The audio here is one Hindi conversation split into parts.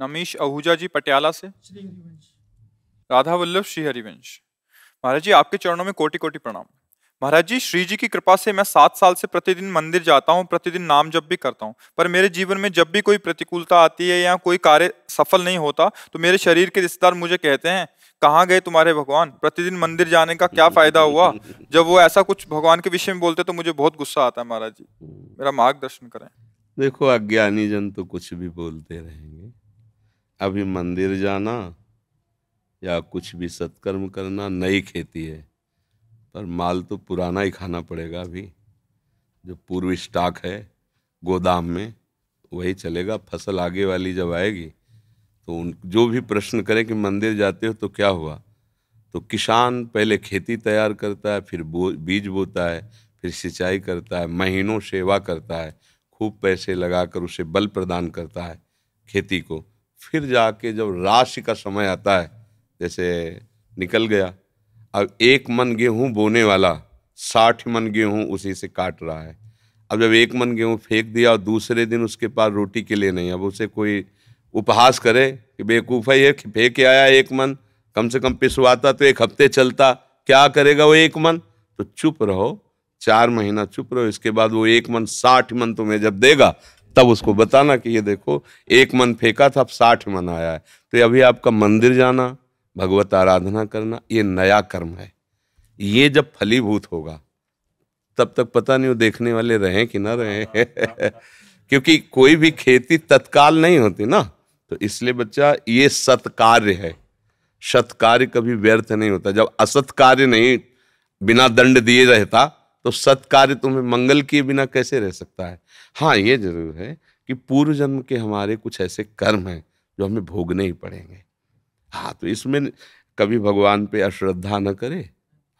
नमीश आहूजा जी पटियाला से राधा वल्लभ श्री हरिवंश महाराज जी आपके चरणों में कोटि कोटि प्रणाम महाराज जी श्री जी की कृपा से मैं सात साल से प्रतिदिन मंदिर जाता हूँ प्रतिदिन नाम जब भी करता हूँ पर मेरे जीवन में जब भी कोई प्रतिकूलता आती है या कोई कार्य सफल नहीं होता तो मेरे शरीर के रिश्तेदार मुझे कहते हैं कहाँ गए तुम्हारे भगवान प्रतिदिन मंदिर जाने का क्या फायदा हुआ जब वो ऐसा कुछ भगवान के विषय में बोलते तो मुझे बहुत गुस्सा आता है महाराज जी मेरा मार्गदर्शन करें देखो अज्ञानी जन तो कुछ भी बोलते रहेंगे अभी मंदिर जाना या कुछ भी सत्कर्म करना नई खेती है पर माल तो पुराना ही खाना पड़ेगा अभी जो पूर्व स्टॉक है गोदाम में वही चलेगा फसल आगे वाली जब आएगी तो उन जो भी प्रश्न करें कि मंदिर जाते हो तो क्या हुआ तो किसान पहले खेती तैयार करता है फिर बो बीज बोता है फिर सिंचाई करता है महीनों सेवा करता है खूब पैसे लगाकर उसे बल प्रदान करता है खेती को फिर जाके जब राशि का समय आता है जैसे निकल गया अब एक मन गेहूँ बोने वाला साठ मन गेहूँ उसी से काट रहा है अब जब एक मन गेहूँ फेंक दिया और दूसरे दिन उसके पास रोटी के लिए नहीं अब उसे कोई उपहास करे कि है ये फेंक आया एक मन कम से कम पिसवाता तो एक हफ्ते चलता क्या करेगा वो एक मन तो चुप रहो चार महीना चुप रहो इसके बाद वो एक मन साठ मन तुम्हें जब देगा तब उसको बताना कि ये देखो एक मन फेंका था अब साठ मन आया है तो अभी आपका मंदिर जाना भगवत आराधना करना ये नया कर्म है ये जब फलीभूत होगा तब तक पता नहीं वो देखने वाले रहें कि ना रहें क्योंकि कोई भी खेती तत्काल नहीं होती ना तो इसलिए बच्चा ये सत्कार्य है सत्कार्य कभी व्यर्थ नहीं होता जब असत्कार्य नहीं बिना दंड दिए रहता तो सत्कार्य तुम्हें मंगल किए बिना कैसे रह सकता है हाँ ये जरूर है कि पूर्व जन्म के हमारे कुछ ऐसे कर्म हैं जो हमें भोगने ही पड़ेंगे हाँ तो इसमें कभी भगवान पे अश्रद्धा न करे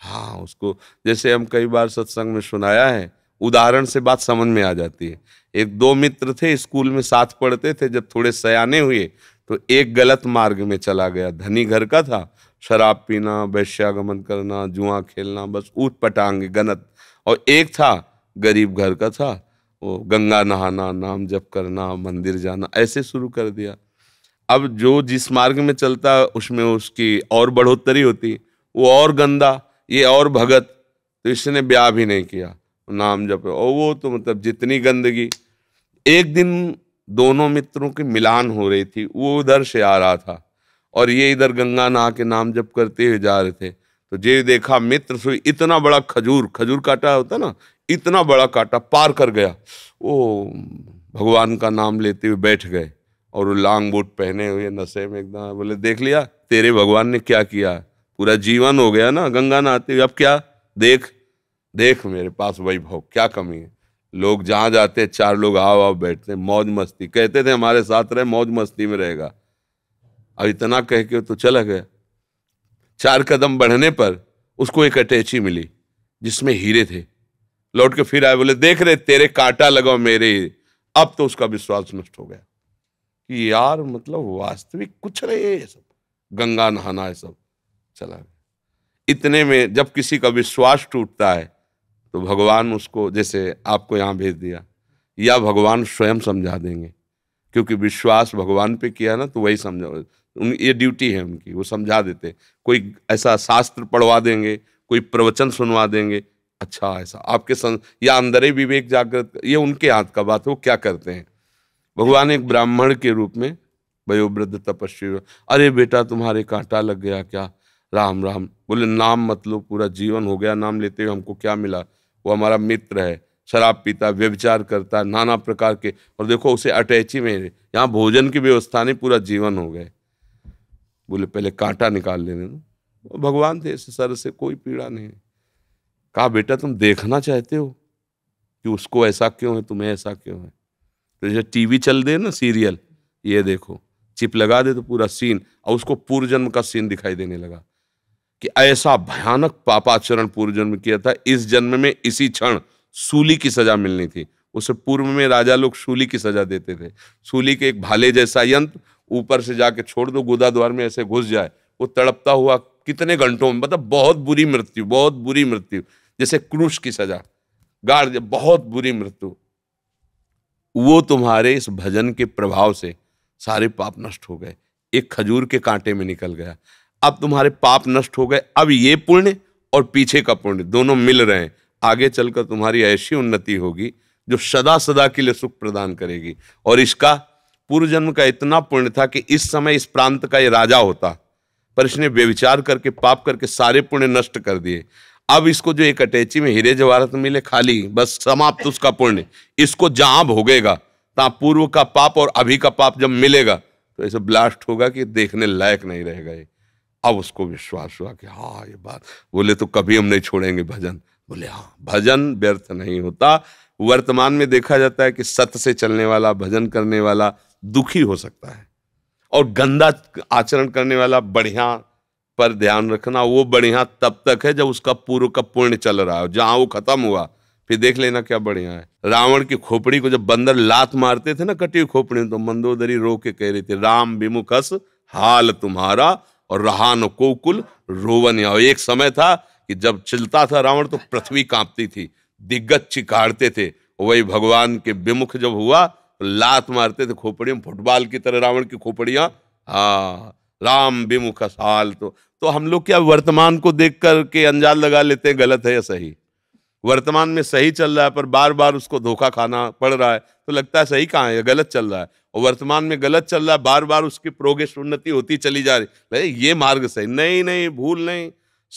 हाँ उसको जैसे हम कई बार सत्संग में सुनाया है उदाहरण से बात समझ में आ जाती है एक दो मित्र थे स्कूल में साथ पढ़ते थे जब थोड़े सयाने हुए तो एक गलत मार्ग में चला गया धनी घर का था शराब पीना वैश्यागमन करना जुआ खेलना बस ऊट पटांग गलत और एक था गरीब घर का था वो गंगा नहाना नाम जप करना मंदिर जाना ऐसे शुरू कर दिया अब जो जिस मार्ग में चलता उसमें उसकी और बढ़ोतरी होती वो और गंदा ये और भगत तो इसने ब्याह भी नहीं किया नाम जप और वो तो मतलब जितनी गंदगी एक दिन दोनों मित्रों की मिलान हो रही थी वो उधर से आ रहा था और ये इधर गंगा नहा के नाम जप करते हुए जा रहे थे तो जे देखा मित्र से इतना बड़ा खजूर खजूर काटा होता ना इतना बड़ा काटा पार कर गया वो भगवान का नाम लेते हुए बैठ गए और वो लांग बूट पहने हुए नशे में एकदम बोले देख लिया तेरे भगवान ने क्या किया पूरा जीवन हो गया ना गंगा नहाते हुए अब क्या देख देख मेरे पास वैभव क्या कमी है लोग जहाँ जाते चार लोग आओ आओ बैठते मौज मस्ती कहते थे हमारे साथ रहे मौज मस्ती में रहेगा अब इतना कह के तो चला गया चार कदम बढ़ने पर उसको एक अटैची मिली जिसमें हीरे थे लौट के फिर आए बोले देख रहे तेरे कांटा लगाओ मेरे अब तो उसका विश्वास नष्ट हो गया कि यार मतलब वास्तविक कुछ रहे ये सब गंगा नहाना है सब चला गया इतने में जब किसी का विश्वास टूटता है तो भगवान उसको जैसे आपको यहाँ भेज दिया या भगवान स्वयं समझा देंगे क्योंकि विश्वास भगवान पे किया ना तो वही समझा उन ये ड्यूटी है उनकी वो समझा देते कोई ऐसा शास्त्र पढ़वा देंगे कोई प्रवचन सुनवा देंगे अच्छा ऐसा आपके सं या अंदर ही विवेक जागृत ये उनके हाथ का बात है वो क्या करते हैं भगवान एक ब्राह्मण के रूप में वयोवृद्ध तपस्वी अरे बेटा तुम्हारे कांटा लग गया क्या राम राम बोले नाम मतलब पूरा जीवन हो गया नाम लेते हुए हमको क्या मिला वो हमारा मित्र है शराब पीता व्यविचार करता नाना प्रकार के और देखो उसे अटैची में यहाँ भोजन की व्यवस्था नहीं पूरा जीवन हो गए बोले पहले कांटा निकाल लेने दो भगवान थे इस सर से कोई पीड़ा नहीं कहा बेटा तुम देखना चाहते हो कि उसको ऐसा क्यों है तुम्हें ऐसा क्यों है तो जैसे टीवी चल दे ना सीरियल ये देखो चिप लगा दे तो पूरा सीन और उसको पूर्वजन्म का सीन दिखाई देने लगा कि ऐसा भयानक पापाचरण पूर्वजन्म किया था इस जन्म में इसी क्षण सूली की सजा मिलनी थी उसे पूर्व में राजा लोग सूली की सजा देते थे सूली के एक भाले जैसा यंत्र ऊपर से जाके छोड़ दो गोदा द्वार में ऐसे घुस जाए वो तड़पता हुआ कितने घंटों में मतलब बहुत बुरी मृत्यु बहुत बुरी मृत्यु जैसे क्रूश की सजा गार्ड बहुत बुरी मृत्यु वो तुम्हारे इस भजन के प्रभाव से सारे पाप नष्ट हो गए एक खजूर के कांटे में निकल गया अब तुम्हारे पाप नष्ट हो गए अब ये पुण्य और पीछे का पुण्य दोनों मिल रहे हैं आगे चलकर तुम्हारी ऐसी उन्नति होगी जो सदा सदा के लिए सुख प्रदान करेगी और इसका पूर्व जन्म का इतना पुण्य था कि इस समय इस प्रांत का ये राजा होता पर इसने व्यविचार करके पाप करके सारे पुण्य नष्ट कर दिए अब इसको जो एक अटैची में हीरे जवाहरत मिले खाली बस समाप्त उसका पुण्य इसको जहां भोगेगा ता पूर्व का पाप और अभी का पाप जब मिलेगा तो ऐसे ब्लास्ट होगा कि देखने लायक नहीं रह गए अब उसको विश्वास हुआ कि हाँ ये बात बोले तो कभी हम नहीं छोड़ेंगे भजन बोले हाँ भजन व्यर्थ नहीं होता वर्तमान में देखा जाता है कि सत से चलने वाला भजन करने वाला दुखी हो सकता है और गंदा आचरण करने वाला बढ़िया पर ध्यान रखना वो बढ़िया तब तक है जब उसका पूर्व का पुण्य चल रहा है जहां वो खत्म हुआ फिर देख लेना क्या बढ़िया है रावण की खोपड़ी को जब बंदर लात मारते थे ना कटी खोपड़ी तो मंदोदरी रो के कह रही थी राम विमुखस हाल तुम्हारा और रहा न कोकुल रोवन और एक समय था कि जब चिलता था रावण तो पृथ्वी कांपती थी दिग्गज चिकाड़ते थे वही भगवान के विमुख जब हुआ लात मारते थे खोपड़ियों फुटबॉल की तरह रावण की खोपड़ियाँ हाँ राम विमुख साल तो तो हम लोग क्या वर्तमान को देख कर के अंजाल लगा लेते हैं गलत है या सही वर्तमान में सही चल रहा है पर बार बार उसको धोखा खाना पड़ रहा है तो लगता है सही कहाँ है या गलत चल रहा है और वर्तमान में गलत चल रहा है बार बार उसकी प्रोग्रेस उन्नति होती चली जा रही भाई ये मार्ग सही नहीं नहीं भूल नहीं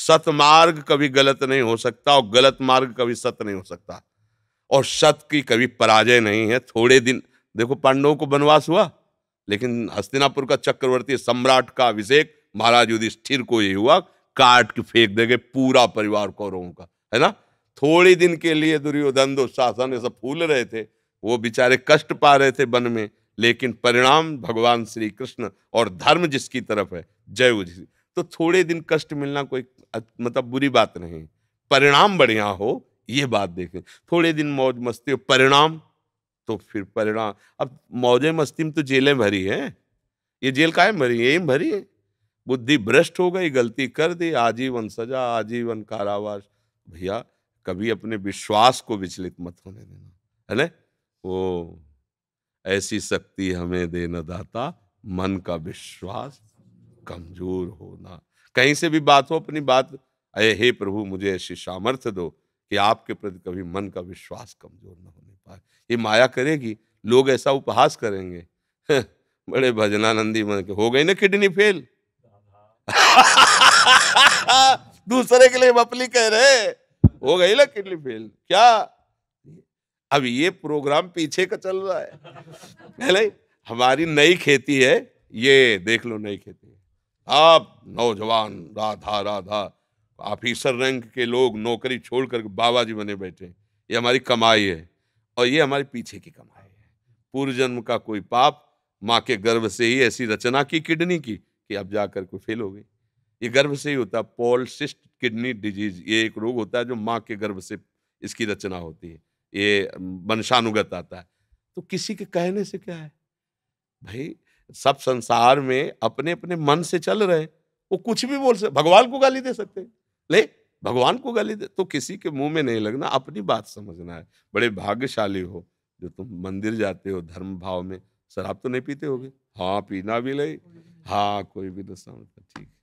सतमार्ग कभी गलत नहीं हो सकता और गलत मार्ग कभी सत नहीं हो सकता और सत की कभी पराजय नहीं है थोड़े दिन देखो पांडवों को वनवास हुआ लेकिन हस्तिनापुर का चक्रवर्ती सम्राट का अभिषेक महाराज युधिष्ठिर को ये हुआ काट के फेंक देंगे पूरा परिवार कौरवों का है ना थोड़े दिन के लिए दुर्योधन दुशासन ये सब फूल रहे थे वो बेचारे कष्ट पा रहे थे वन में लेकिन परिणाम भगवान श्री कृष्ण और धर्म जिसकी तरफ है जय उधि तो थोड़े दिन कष्ट मिलना कोई मतलब बुरी बात नहीं परिणाम बढ़िया हो ये बात देखें थोड़े दिन मौज मस्ती हो परिणाम तो फिर परिणाम अब मौजे मस्ती में तो जेलें भरी हैं ये जेल काय भरी है यही भरी है बुद्धि भ्रष्ट हो गई गलती कर दी आजीवन सजा आजीवन कारावास भैया कभी अपने विश्वास को विचलित मत होने देना है ना वो ऐसी शक्ति हमें देना दाता मन का विश्वास कमजोर होना कहीं से भी बात हो अपनी बात अरे हे प्रभु मुझे ऐसी सामर्थ्य दो कि आपके प्रति कभी मन का विश्वास कमजोर ना होने ये माया करेगी लोग ऐसा उपहास करेंगे बड़े भजनानंदी बन के हो गई ना किडनी फेल दूसरे के लिए बपली कह रहे हो गई ना किडनी फेल क्या अब ये प्रोग्राम पीछे का चल रहा है नहीं हमारी नई खेती है ये देख लो नई खेती आप नौजवान राधा राधा ऑफिसर रैंक के लोग नौकरी छोड़ कर बाबा जी बने बैठे ये हमारी कमाई है और ये हमारे पीछे की कमाई है पूर्व जन्म का कोई पाप माँ के गर्भ से ही ऐसी रचना की किडनी की कि अब जाकर कोई फेल हो गई ये गर्भ से ही होता है पॉलसिस्ट किडनी डिजीज ये एक रोग होता है जो माँ के गर्भ से इसकी रचना होती है ये वंशानुगत आता है तो किसी के कहने से क्या है भाई सब संसार में अपने अपने मन से चल रहे वो कुछ भी बोल सकते भगवान को गाली दे सकते ले भगवान को गाली दे तो किसी के मुंह में नहीं लगना अपनी बात समझना है बड़े भाग्यशाली हो जो तुम मंदिर जाते हो धर्म भाव में शराब तो नहीं पीते होगे हाँ पीना भी नहीं हाँ कोई भी नशा मतलब ठीक